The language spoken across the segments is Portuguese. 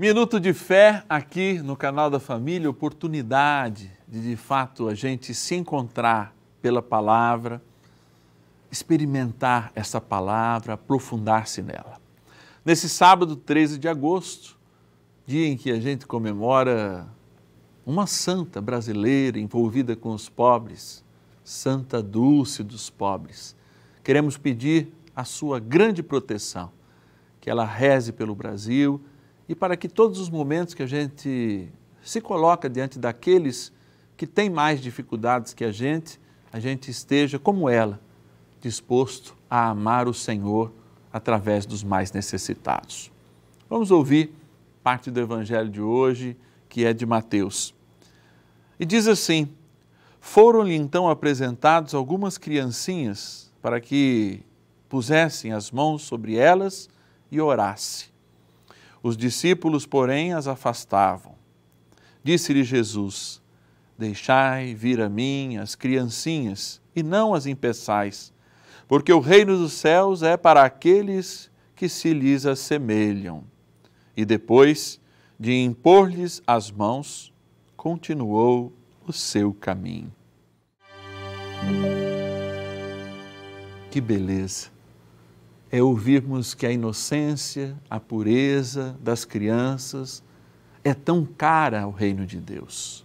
Minuto de fé aqui no canal da família, oportunidade de de fato a gente se encontrar pela palavra, experimentar essa palavra, aprofundar-se nela. Nesse sábado, 13 de agosto, dia em que a gente comemora uma santa brasileira envolvida com os pobres, Santa Dulce dos Pobres, queremos pedir a sua grande proteção, que ela reze pelo Brasil e para que todos os momentos que a gente se coloca diante daqueles que têm mais dificuldades que a gente, a gente esteja como ela, disposto a amar o Senhor através dos mais necessitados. Vamos ouvir parte do evangelho de hoje, que é de Mateus. E diz assim: Foram-lhe então apresentados algumas criancinhas para que pusessem as mãos sobre elas e orasse. Os discípulos, porém, as afastavam. Disse-lhe Jesus: Deixai vir a mim as criancinhas, e não as impeçais, porque o reino dos céus é para aqueles que se lhes assemelham. E depois de impor-lhes as mãos, continuou o seu caminho. Que beleza! é ouvirmos que a inocência, a pureza das crianças é tão cara ao reino de Deus.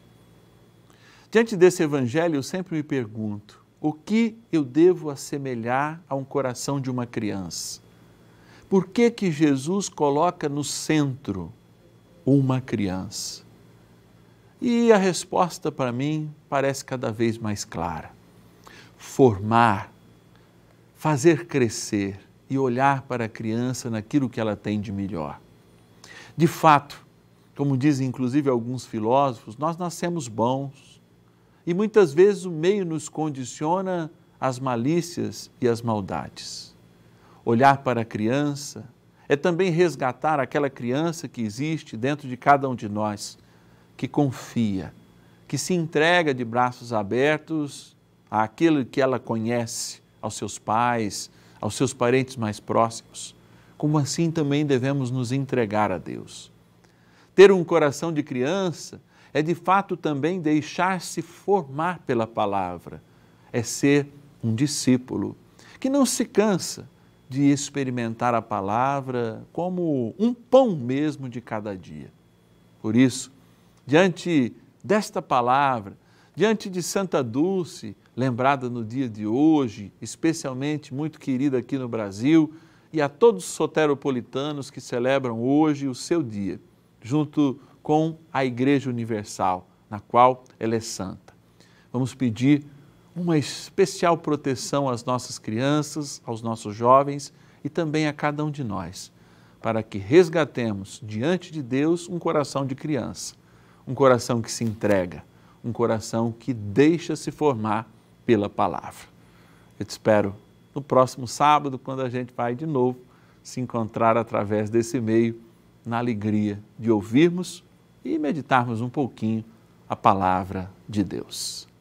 Diante desse evangelho, eu sempre me pergunto: o que eu devo assemelhar a um coração de uma criança? Por que que Jesus coloca no centro uma criança? E a resposta para mim parece cada vez mais clara. Formar, fazer crescer, e olhar para a criança naquilo que ela tem de melhor. De fato, como dizem inclusive alguns filósofos, nós nascemos bons e muitas vezes o meio nos condiciona às malícias e às maldades. Olhar para a criança é também resgatar aquela criança que existe dentro de cada um de nós, que confia, que se entrega de braços abertos àquilo que ela conhece, aos seus pais, aos seus parentes mais próximos, como assim também devemos nos entregar a Deus. Ter um coração de criança é de fato também deixar-se formar pela palavra, é ser um discípulo que não se cansa de experimentar a palavra como um pão mesmo de cada dia. Por isso, diante desta palavra, diante de Santa Dulce, lembrada no dia de hoje, especialmente muito querida aqui no Brasil, e a todos os soteropolitanos que celebram hoje o seu dia, junto com a Igreja Universal, na qual ela é santa. Vamos pedir uma especial proteção às nossas crianças, aos nossos jovens e também a cada um de nós, para que resgatemos diante de Deus um coração de criança, um coração que se entrega um coração que deixa se formar pela palavra. Eu te espero no próximo sábado, quando a gente vai de novo se encontrar através desse meio, na alegria de ouvirmos e meditarmos um pouquinho a palavra de Deus.